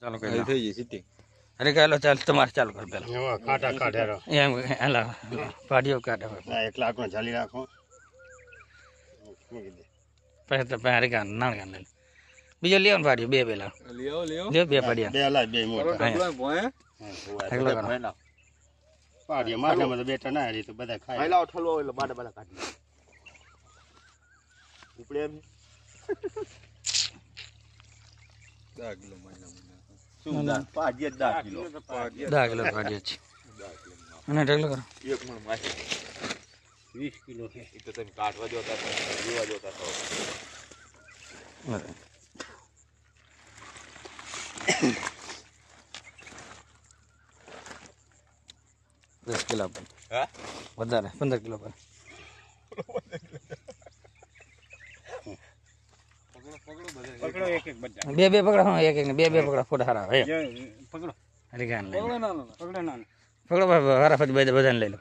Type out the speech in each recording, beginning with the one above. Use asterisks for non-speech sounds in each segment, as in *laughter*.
ચાલો કરી થઈ ગઈ સીટી અરે ચાલો ચાલ તમારે ચાલુ કરો પેલા કાંટા કાઢે એમ હેલા પાડીઓ કાઢે એક લાખ નો ચાલી રાખો પછી તો અરે ગાન નાણ ગાન લઈ બીજો લેવો ને પાડ્યો બે પેલા લ્યો લ્યો બે પાડ્યા બે લાખ બે મોટા પાડ્યો મારે મતલબ બેટા ના રહી તો બધા ખાય લાવ ઠલવો એટલે બાડા બાડા કાઢી ઉપડે એમ દાગલો મહિના મહિના વીસ કિલો તમે કાઢવા જોતા જોવા જોતા તો દસ કિલો પર વધારે પંદર કિલો પર બે બે પકડો એક એક બે બે પકડો ફોટા હારા પકડો પકડો હારા ફજ બધા બધાને લઈ લો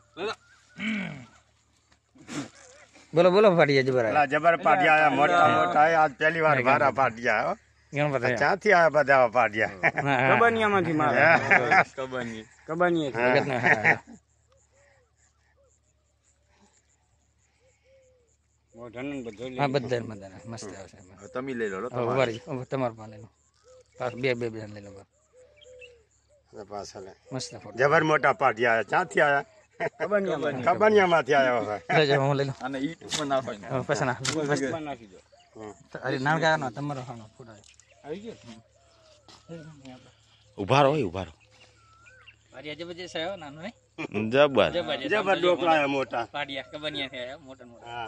બોલો બોલો પાટિયા જબર જબર પાટિયા આયા મોટા મોટા આજ પહેલી વાર વારા પાટિયા હો ઘણો બધા ચાથી આયા બધા પાટિયા કબનિયામાંથી હા બધા મજાના મસ્ત મોટા પાટિયા ઉભા રહો ઉભા રહો જબર જબર મોટા પાડિયા કબનિયા મોટા મોટા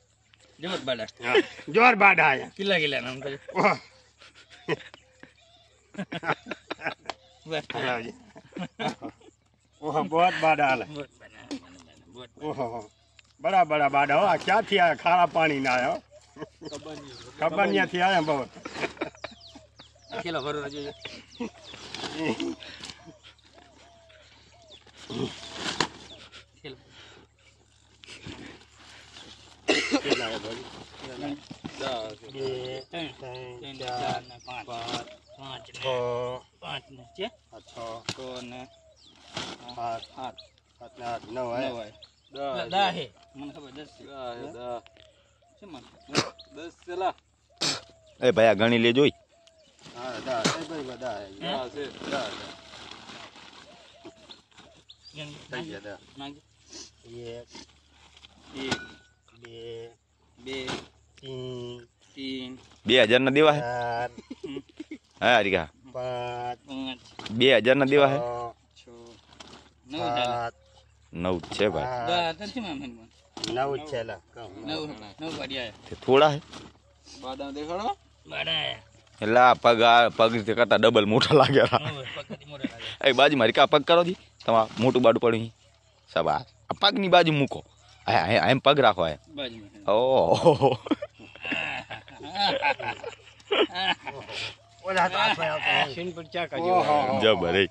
જોર બાડા જોર બાડા આયા કિલ્લા કિલ્લા નામ થાય ઓહો બહોત બાડા આલે ઓહો બડા બાડા હો ક્યાંથી આયા ખારા પાણી ના આયો કબનિયા થી આયા બહુ पाँच छ पाँच छ आठ आठ आठ नौ है दा है मन खबर दस दा દસ ચલા એ ભાઈ આ ગણી લેજો હા દા એ ભાઈ બધા દા છે દા દા ગણી થઈ ગયા દા નાખ એક બે હજાર ના દેવા હા હરિકા બે હજાર ના દેવા નવ છે ભાઈ નવ છે થોડા એલા પગ પગ કરતા ડબલ મોટા લાગ્યા એ બાજુ મારી કા પગ કરો જી તમાર મોટું બાડું પડ્યું સબા આ પગની બાજુ મૂકો એમ પગ રાખો એમ ઓહો જબર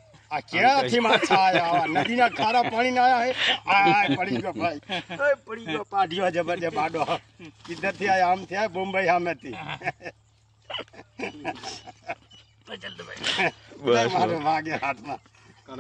નદીના ખારા પાણી ના આવ્યા આ પડી ગયો ભાઈ *laughs* પડી ગયો પાઢીઓ જબરજસ્ત બાડો કિધરથી આયા આમ થયા બોમ્બે સામેથી *laughs* બસ મારે હાથમાં